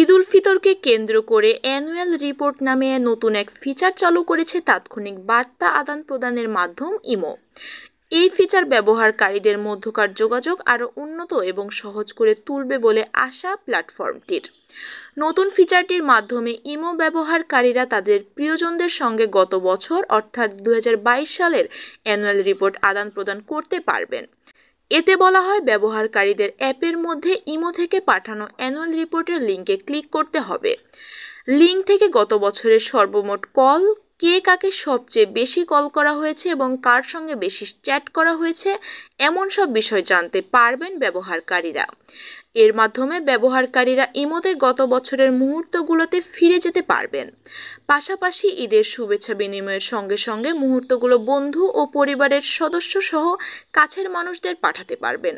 ঈদুল ফিতরকে কেন্দ্র করে annual report নামে নতুন এক ফিচার চালু করেছে তাৎক্ষণিক বার্তা আদান প্রদানের মাধ্যম ইমো এই ফিচার ব্যবহারকারীদের মধ্যকার যোগাযোগ আরও উন্নত এবং সহজ করে তুলবে বলে আশা প্ল্যাটফর্মটির নতুন ফিচারটির মাধ্যমে ইমো ব্যবহারকারীরা তাদের প্রিয়জনদের সঙ্গে গত বছর অর্থাৎ দু সালের অ্যানুয়াল রিপোর্ট আদান প্রদান করতে পারবেন এতে বলা হয় ব্যবহারকারীদের অ্যাপের মধ্যে ইমো থেকে পাঠানো অ্যানুয়াল রিপোর্টের লিঙ্কে ক্লিক করতে হবে লিঙ্ক থেকে গত বছরের সর্বমোট কল কে কাকে সবচেয়ে বেশি কল করা হয়েছে এবং কার সঙ্গে বেশি চ্যাট করা হয়েছে এমন সব বিষয় জানতে পারবেন ব্যবহারকারীরা এর মাধ্যমে ব্যবহারকারীরা ইমোতে গত বছরের মুহূর্তগুলোতে ফিরে যেতে পারবেন পাশাপাশি ঈদের শুভেচ্ছা বিনিময়ের সঙ্গে সঙ্গে মুহূর্তগুলো বন্ধু ও পরিবারের সদস্য সহ কাছের মানুষদের পাঠাতে পারবেন